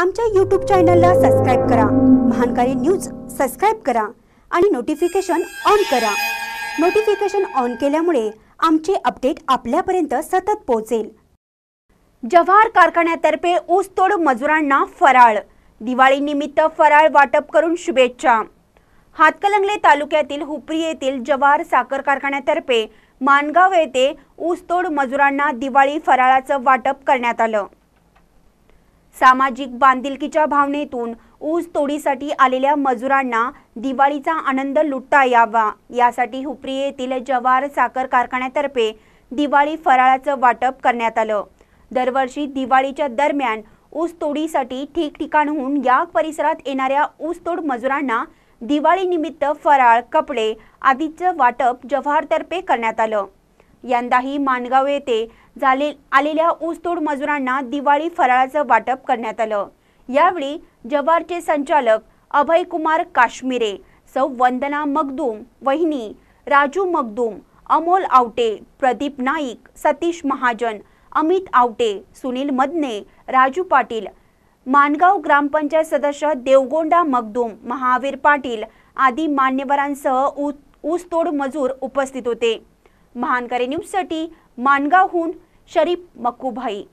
आमच्या यूट्यूब चॅनलला सबस्क्राईब करा महानकारी न्यूज सबस्क्राईब करा आणि नोटिफिकेशन ऑन करा नोटिफिकेशन ऑन केल्यामुळे आमचे अपडेट आपल्यापर्यंत सतत पोहोचेल जव्हार कारखान्यातर्फे ऊसतोड मजुरांना फराळ दिवाळीनिमित्त फराळ वाटप करून शुभेच्छा हातकलंगले तालुक्यातील हुपरी येथील जवाहर साखर कारखान्यातर्फे मानगाव येथे ऊसतोड मजुरांना दिवाळी फराळाचं वाटप करण्यात आलं सामाजिक बांधिलकीच्या भावनेतून ऊस तोडीसाठी आलेल्या मजुरांना दिवाळीचा आनंद लुटता यावा यासाठी हुपरी येथील जवार साखर कारखान्यातर्फे दिवाळी फराळाचं वाटप करण्यात आलं दरवर्षी दिवाळीच्या दरम्यान ऊस तोडीसाठी ठिकठिकाणहून या परिसरात येणाऱ्या ऊसतोड मजुरांना दिवाळीनिमित्त फराळ कपडे आदीचं वाटप जव्हारतर्फे करण्यात आलं यंदाही माणगाव येथे झाले आलेल्या ऊसतोड मजुरांना दिवाळी फराळाचं वाटप करण्यात आलं यावेळी जव्हारचे संचालक अभय कुमार काश्मीरे सौ वंदना मगदूम वहिनी राजू मगदूम अमोल आवटे प्रदीप नाईक सतीश महाजन अमित आवटे सुनील मदने राजू पाटील मानगाव ग्रामपंचायत सदस्य देवगोंडा मगदूम महावीर पाटील आदी मान्यवरांसह ऊसतोड मजूर उपस्थित होते न्यूज न्यूजसाठी मानगावहून शरीफ मक्कूभाई